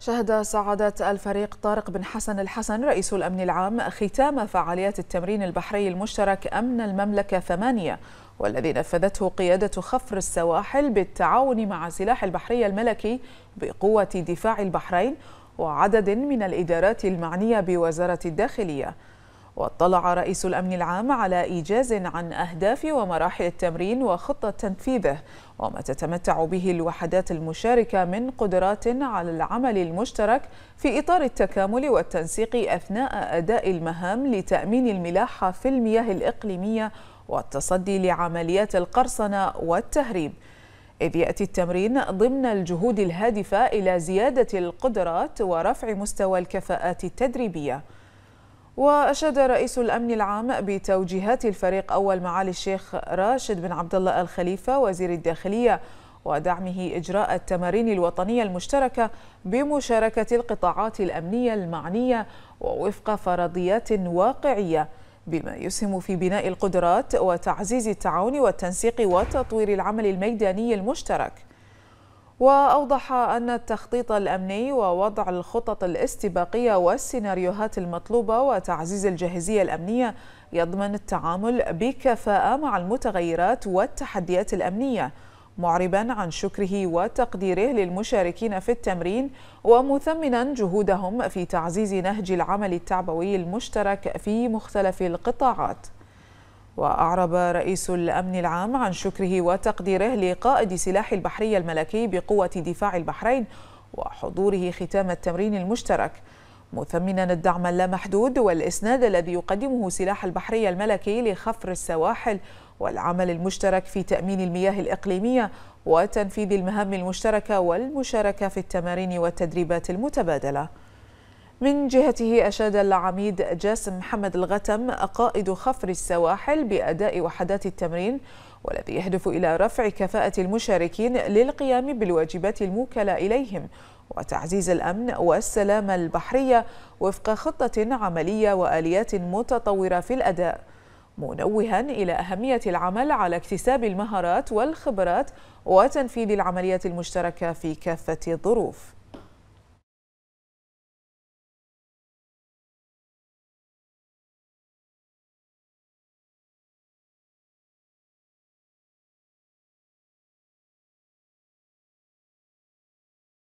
شهد سعادة الفريق طارق بن حسن الحسن رئيس الأمن العام ختام فعاليات التمرين البحري المشترك أمن المملكة ثمانية والذي نفذته قيادة خفر السواحل بالتعاون مع سلاح البحرية الملكي بقوة دفاع البحرين وعدد من الإدارات المعنية بوزارة الداخلية واطلع رئيس الأمن العام على إيجاز عن أهداف ومراحل التمرين وخطة تنفيذه وما تتمتع به الوحدات المشاركة من قدرات على العمل المشترك في إطار التكامل والتنسيق أثناء أداء المهام لتأمين الملاحة في المياه الإقليمية والتصدي لعمليات القرصنة والتهريب إذ يأتي التمرين ضمن الجهود الهادفة إلى زيادة القدرات ورفع مستوى الكفاءات التدريبية وأشاد رئيس الأمن العام بتوجيهات الفريق أول معالي الشيخ راشد بن عبد الله الخليفة وزير الداخلية ودعمه إجراء التمارين الوطنية المشتركة بمشاركة القطاعات الأمنية المعنية ووفق فرضيات واقعية بما يسهم في بناء القدرات وتعزيز التعاون والتنسيق وتطوير العمل الميداني المشترك وأوضح أن التخطيط الأمني ووضع الخطط الاستباقية والسيناريوهات المطلوبة وتعزيز الجاهزية الأمنية يضمن التعامل بكفاءة مع المتغيرات والتحديات الأمنية معربا عن شكره وتقديره للمشاركين في التمرين ومثمنا جهودهم في تعزيز نهج العمل التعبوي المشترك في مختلف القطاعات وأعرب رئيس الأمن العام عن شكره وتقديره لقائد سلاح البحرية الملكي بقوة دفاع البحرين وحضوره ختام التمرين المشترك مثمنا الدعم اللامحدود والإسناد الذي يقدمه سلاح البحرية الملكي لخفر السواحل والعمل المشترك في تأمين المياه الإقليمية وتنفيذ المهام المشتركة والمشاركة في التمارين والتدريبات المتبادلة من جهته أشاد العميد جاسم محمد الغتم قائد خفر السواحل بأداء وحدات التمرين والذي يهدف إلى رفع كفاءة المشاركين للقيام بالواجبات الموكلة إليهم وتعزيز الأمن والسلامة البحرية وفق خطة عملية وآليات متطورة في الأداء منوها إلى أهمية العمل على اكتساب المهارات والخبرات وتنفيذ العمليات المشتركة في كافة الظروف